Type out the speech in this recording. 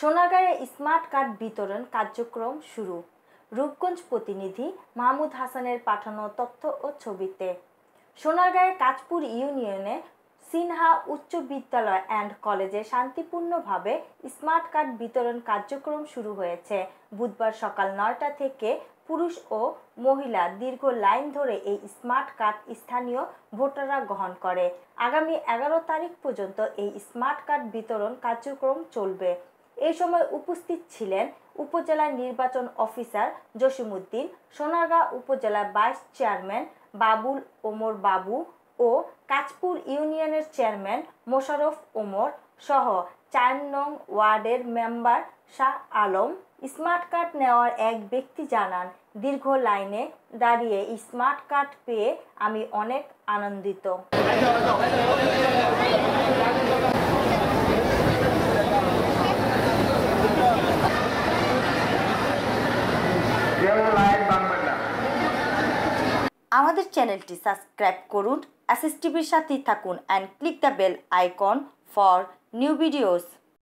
সোনারগাঁয়ে smart card বিতরণ কার্যক্রম শুরু রূপগঞ্জ প্রতিনিধি মাহমুদ হাসানের পাঠানো তথ্য ও ছবিতে সোনারগাঁয়ে কাজপুর ইউনিয়নে সিনহা উচ্চ বিদ্যালয় অ্যান্ড কলেজে শান্তিপূর্ণভাবে স্মার্ট কার্ড বিতরণ কার্যক্রম শুরু হয়েছে বুধবার সকাল নয়টা থেকে পুরুষ ও মহিলা দীর্ঘ লাইন ধরে এই স্মার্ট কার্ড স্থানীয় ভোটাররা গ্রহণ করে আগামী এগারো তারিখ পর্যন্ত এই স্মার্ট কার্ড বিতরণ কার্যক্রম চলবে এ সময় উপস্থিত ছিলেন উপজেলা নির্বাচন অফিসার জসিমুদ্দিন সোনারগাঁ উপজেলা ভাইস চেয়ারম্যান বাবুল ওমর বাবু ও কাজপুর ইউনিয়নের চেয়ারম্যান মোশারফ ওমর সহ চার নং ওয়ার্ডের member Shah Alam smart card নেওয়ার এক ব্যক্তি জানান দীর্ঘ লাইনে দাঁড়িয়ে স্মার্ট কার্ড পেয়ে আমি অনেক আনন্দিত আমাদের চ্যানেলটি সাবস্ক্রাইব করুন অ্যাসেস টিভির সাথেই থাকুন and click the bell icon for new videos